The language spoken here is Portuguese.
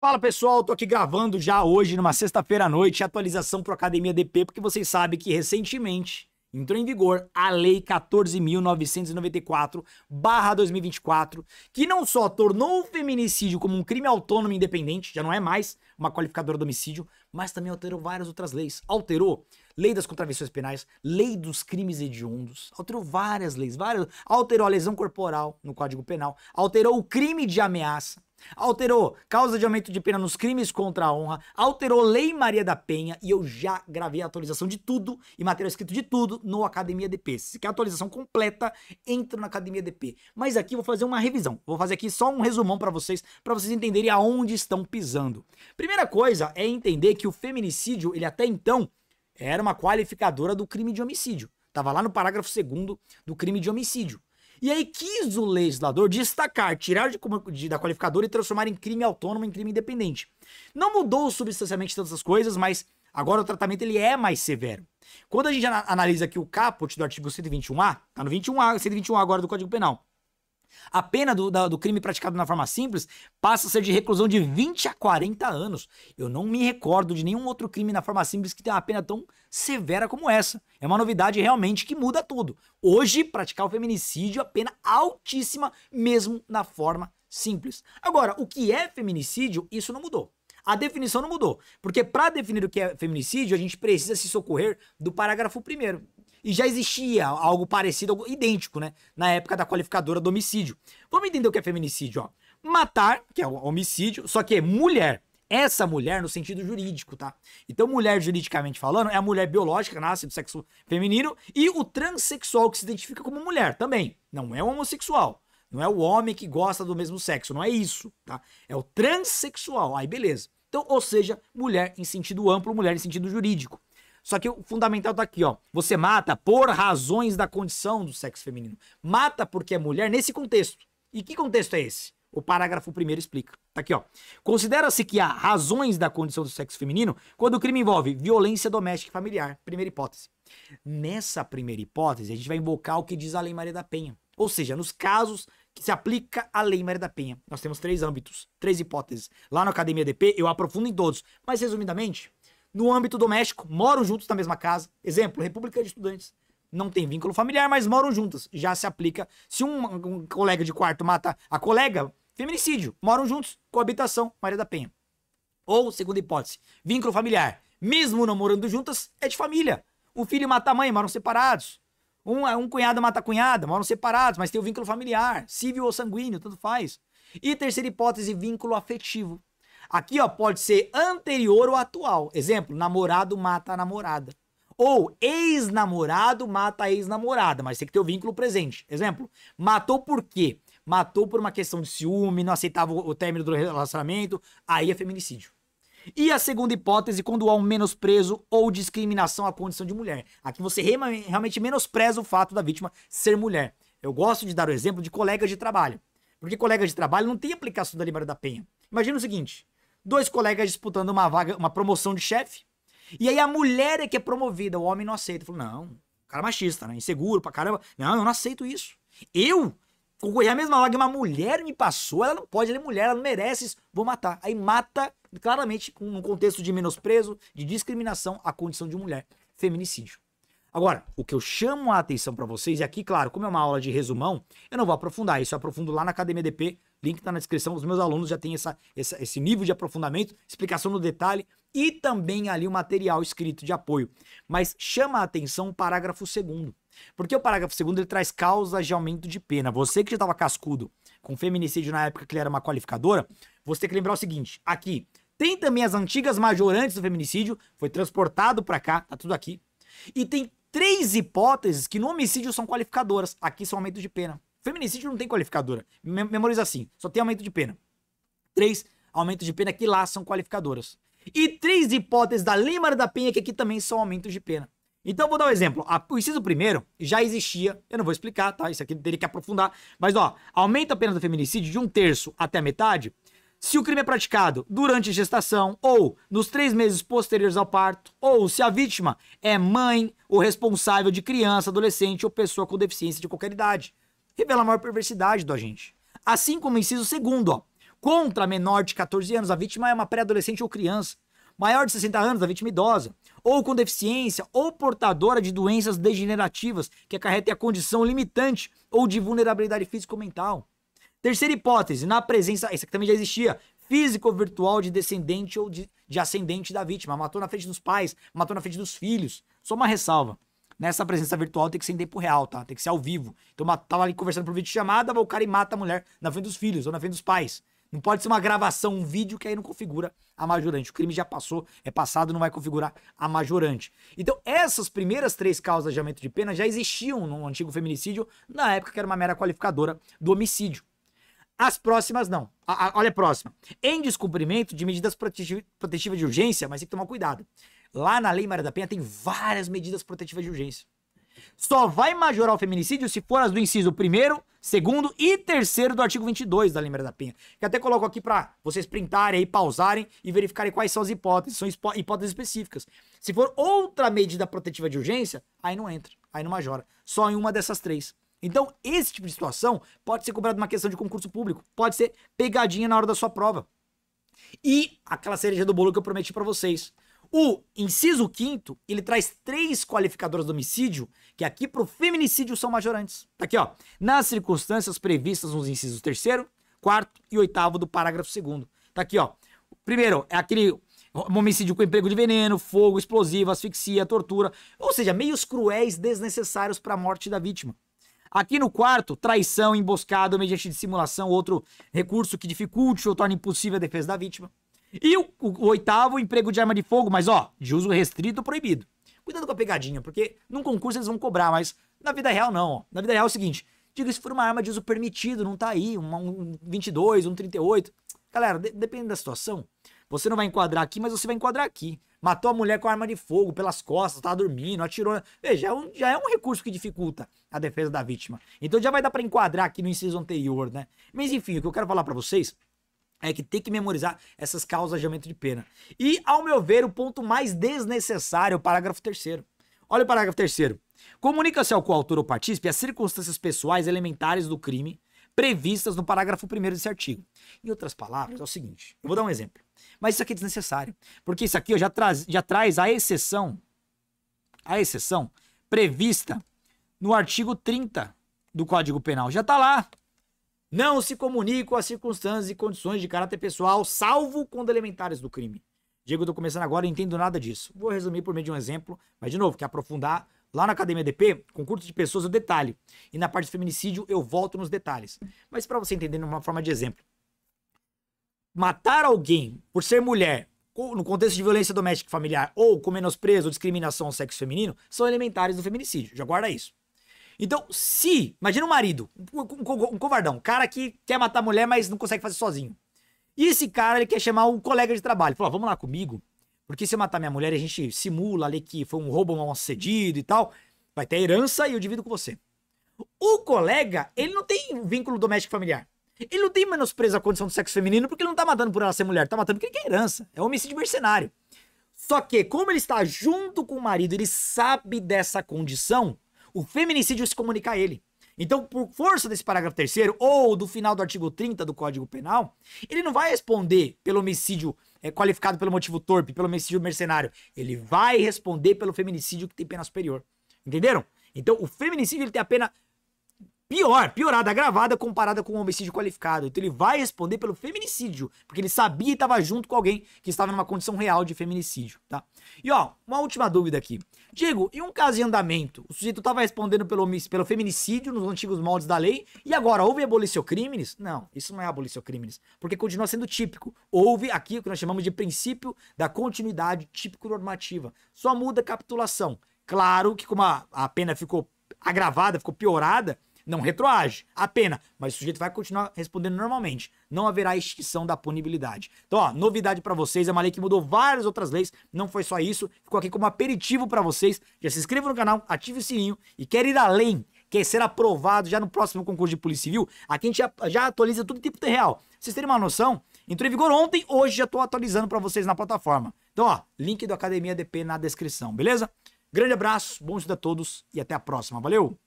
Fala pessoal, tô aqui gravando já hoje, numa sexta-feira à noite, atualização para Academia DP, porque vocês sabem que recentemente entrou em vigor a Lei 14.994-2024, que não só tornou o feminicídio como um crime autônomo independente, já não é mais uma qualificadora do homicídio, mas também alterou várias outras leis. Alterou Lei das Contravenções Penais, Lei dos Crimes Hediondos, alterou várias leis, várias, alterou a lesão corporal no Código Penal, alterou o crime de ameaça Alterou causa de aumento de pena nos crimes contra a honra, alterou Lei Maria da Penha e eu já gravei a atualização de tudo e material escrito de tudo no Academia DP. Se quer atualização completa, entra na Academia DP. Mas aqui vou fazer uma revisão. Vou fazer aqui só um resumão para vocês, para vocês entenderem aonde estão pisando. Primeira coisa é entender que o feminicídio, ele até então era uma qualificadora do crime de homicídio. Tava lá no parágrafo 2 do crime de homicídio. E aí quis o legislador destacar, tirar de, de, da qualificadora e transformar em crime autônomo, em crime independente. Não mudou substancialmente todas as coisas, mas agora o tratamento ele é mais severo. Quando a gente analisa aqui o caput do artigo 121A, tá no 21A, 121A agora do Código Penal, a pena do, da, do, crime praticado na forma simples passa a ser de reclusão de 20 a 40 anos. Eu não me recordo de nenhum outro crime na forma simples que tenha uma pena tão severa como essa. É uma novidade realmente que muda tudo. Hoje, praticar o feminicídio é pena altíssima, mesmo na forma simples. Agora, o que é feminicídio, isso não mudou. A definição não mudou, porque para definir o que é feminicídio, a gente precisa se socorrer do parágrafo primeiro. E já existia algo parecido, algo idêntico, né? Na época da qualificadora do homicídio. Vamos entender o que é feminicídio, ó. Matar, que é homicídio, só que é mulher. Essa mulher no sentido jurídico, tá? Então, mulher juridicamente falando é a mulher biológica, que nasce do sexo feminino, e o transexual que se identifica como mulher também. Não é o homossexual. Não é o homem que gosta do mesmo sexo, não é isso, tá? É o transexual. Aí, beleza. Então, ou seja, mulher em sentido amplo, mulher em sentido jurídico. Só que o fundamental tá aqui, ó. Você mata por razões da condição do sexo feminino. Mata porque é mulher nesse contexto. E que contexto é esse? O parágrafo primeiro explica. Tá aqui, ó. Considera-se que há razões da condição do sexo feminino quando o crime envolve violência doméstica e familiar. Primeira hipótese. Nessa primeira hipótese, a gente vai invocar o que diz a Lei Maria da Penha. Ou seja, nos casos que se aplica a Lei Maria da Penha. Nós temos três âmbitos, três hipóteses. Lá na Academia DP, eu aprofundo em todos. Mas, resumidamente, no âmbito doméstico, moram juntos na mesma casa. Exemplo, República de Estudantes não tem vínculo familiar, mas moram juntas. Já se aplica. Se um, um colega de quarto mata a colega, feminicídio. Moram juntos, coabitação, Maria da Penha. Ou, segunda hipótese, vínculo familiar. Mesmo não morando juntas, é de família. Um filho mata a mãe, moram separados. Um, um cunhado mata a cunhada, moram separados, mas tem o vínculo familiar, civil ou sanguíneo, tanto faz. E terceira hipótese, vínculo afetivo. Aqui, ó, pode ser anterior ou atual. Exemplo, namorado mata a namorada. Ou ex-namorado mata a ex-namorada, mas tem que ter o vínculo presente. Exemplo, matou por quê? Matou por uma questão de ciúme, não aceitava o término do relacionamento, aí é feminicídio. E a segunda hipótese, quando há um menosprezo ou discriminação à condição de mulher. Aqui você realmente menospreza o fato da vítima ser mulher. Eu gosto de dar o exemplo de colegas de trabalho. Porque colegas de trabalho não tem aplicação da Libra da Penha. Imagina o seguinte: dois colegas disputando uma vaga, uma promoção de chefe. E aí a mulher é que é promovida, o homem não aceita. Falou, não, cara é machista, né? Inseguro pra caramba. Não, eu não aceito isso. Eu é a mesma vaga, uma mulher me passou, ela não pode, ela é mulher, ela não merece isso, vou matar. Aí mata, claramente, com um contexto de menosprezo, de discriminação, a condição de mulher. Feminicídio. Agora, o que eu chamo a atenção para vocês, e é aqui, claro, como é uma aula de resumão, eu não vou aprofundar isso, eu aprofundo lá na Academia DP, link tá na descrição, os meus alunos já têm essa, essa esse nível de aprofundamento, explicação no detalhe, e também ali o material escrito de apoio. Mas chama a atenção o parágrafo 2 porque o parágrafo 2 ele traz causas de aumento de pena. Você que já estava cascudo com feminicídio na época que ele era uma qualificadora, você tem que lembrar o seguinte, aqui tem também as antigas majorantes do feminicídio, foi transportado para cá, tá tudo aqui. E tem três hipóteses que no homicídio são qualificadoras, aqui são aumento de pena. Feminicídio não tem qualificadora, memoriza assim, só tem aumento de pena. Três aumento de pena que lá são qualificadoras e três hipóteses da Lima da Penha, que aqui também são aumentos de pena. Então, vou dar um exemplo. O inciso primeiro já existia, eu não vou explicar, tá? Isso aqui teria que aprofundar. Mas, ó, aumenta a pena do feminicídio de um terço até a metade se o crime é praticado durante a gestação ou nos três meses posteriores ao parto, ou se a vítima é mãe ou responsável de criança, adolescente ou pessoa com deficiência de qualquer idade. Revela a maior perversidade do agente. Assim como o inciso segundo, ó, Contra menor de 14 anos, a vítima é uma pré-adolescente ou criança. Maior de 60 anos, a vítima é idosa. Ou com deficiência ou portadora de doenças degenerativas que acarretem a condição limitante ou de vulnerabilidade física ou mental. Terceira hipótese, na presença, isso aqui também já existia, físico ou virtual de descendente ou de, de ascendente da vítima. Matou na frente dos pais, matou na frente dos filhos. Só uma ressalva nessa presença virtual tem que ser em tempo real, tá? Tem que ser ao vivo. Então tava ali conversando por vídeo chamada, o cara e mata a mulher na frente dos filhos ou na frente dos pais. Não pode ser uma gravação, um vídeo, que aí não configura a majorante. O crime já passou, é passado, não vai configurar a majorante. Então, essas primeiras três causas de aumento de pena já existiam no antigo feminicídio, na época que era uma mera qualificadora do homicídio. As próximas não. A, a, olha a próxima. Em descumprimento de medidas protetivas de urgência, mas tem que tomar cuidado. Lá na Lei Maria da Penha tem várias medidas protetivas de urgência. Só vai majorar o feminicídio se for as do inciso primeiro segundo e terceiro do artigo 22 da Lei Maria da Penha. Que até coloco aqui para vocês printarem aí, pausarem e verificarem quais são as hipóteses. São hipóteses específicas. Se for outra medida protetiva de urgência, aí não entra, aí não majora. Só em uma dessas três. Então, esse tipo de situação pode ser cobrado uma questão de concurso público, pode ser pegadinha na hora da sua prova. E aquela cereja do bolo que eu prometi para vocês. O inciso quinto ele traz três qualificadores do homicídio que aqui para o feminicídio são majorantes. Tá aqui, ó. Nas circunstâncias previstas nos incisos terceiro, quarto e oitavo do parágrafo segundo. Tá aqui, ó. Primeiro, é aquele homicídio com emprego de veneno, fogo, explosivo, asfixia, tortura, ou seja, meios cruéis desnecessários para a morte da vítima. Aqui no quarto, traição, emboscada mediante dissimulação, outro recurso que dificulte ou torne impossível a defesa da vítima. E o, o, o oitavo, emprego de arma de fogo, mas ó, de uso restrito proibido. Cuidado com a pegadinha, porque num concurso eles vão cobrar, mas na vida real não. Ó. Na vida real é o seguinte, diga se for uma arma de uso permitido, não tá aí, um, um 22, um 38. Galera, de, depende da situação. Você não vai enquadrar aqui, mas você vai enquadrar aqui. Matou a mulher com arma de fogo pelas costas, tá dormindo, atirou. Veja, já é, um, já é um recurso que dificulta a defesa da vítima. Então já vai dar para enquadrar aqui no inciso anterior, né? Mas enfim, o que eu quero falar para vocês é que tem que memorizar essas causas de aumento de pena. E, ao meu ver, o ponto mais desnecessário é o parágrafo terceiro. Olha o parágrafo terceiro. Comunica-se ao coautor ou partícipe as circunstâncias pessoais elementares do crime previstas no parágrafo 1 desse artigo. Em outras palavras, é o seguinte, eu vou dar um exemplo. Mas isso aqui é desnecessário, porque isso aqui já, traz, já traz a exceção, a exceção prevista no artigo 30 do Código Penal. Já está lá. Não se comunicam as circunstâncias e condições de caráter pessoal, salvo quando elementares do crime. Diego, estou começando agora e entendo nada disso. Vou resumir por meio de um exemplo, mas de novo, que aprofundar lá na Academia DP, concurso de pessoas eu detalhe. E na parte de feminicídio eu volto nos detalhes. Mas para você entender de uma forma de exemplo. Matar alguém por ser mulher, no contexto de violência doméstica e familiar, ou com menosprezo ou discriminação ao sexo feminino, são elementares do feminicídio. Já guarda isso. Então, se. Imagina um marido, um, um, um covardão, um cara que quer matar a mulher, mas não consegue fazer sozinho. E esse cara, ele quer chamar um colega de trabalho. Falou: vamos lá comigo, porque se eu matar minha mulher, a gente simula ali que foi um roubo mal sucedido e tal. Vai ter herança e eu divido com você. O colega, ele não tem vínculo doméstico familiar. Ele não tem menosprezo à condição do sexo feminino porque ele não tá matando por ela ser mulher, tá matando porque ele quer herança. É um homicídio mercenário. Só que, como ele está junto com o marido, ele sabe dessa condição, o feminicídio se comunica a ele. Então, por força desse parágrafo terceiro ou do final do artigo 30 do Código Penal, ele não vai responder pelo homicídio é, qualificado pelo motivo torpe, pelo homicídio mercenário. Ele vai responder pelo feminicídio que tem pena superior. Entenderam? Então, o feminicídio ele tem a pena pior, piorada, agravada comparada com o homicídio qualificado. Então ele vai responder pelo feminicídio, porque ele sabia e estava junto com alguém que estava numa condição real de feminicídio, tá? E ó, uma última dúvida aqui. Diego, em um caso em andamento, o sujeito estava respondendo pelo, pelo feminicídio nos antigos moldes da lei, e agora houve abolição crimes? Não, isso não é abolição crimes, porque continua sendo típico. Houve aqui o que nós chamamos de princípio da continuidade típico-normativa. Só muda a capitulação. Claro que como a, a pena ficou agravada, ficou piorada, não retroage a pena, mas o sujeito vai continuar respondendo normalmente. Não haverá extinção da punibilidade. Então, ó, novidade para vocês, é uma lei que mudou várias outras leis, não foi só isso, ficou aqui como aperitivo para vocês. Já se inscreva no canal, ative o sininho e quer ir além, quer ser aprovado já no próximo concurso de Polícia Civil, aqui a gente já, já atualiza tudo em tempo real. Vocês terem uma noção, entrou em vigor ontem, hoje já estou atualizando para vocês na plataforma. Então, ó, link do Academia DP na descrição, beleza? Grande abraço, bom dia a todos e até a próxima. Valeu!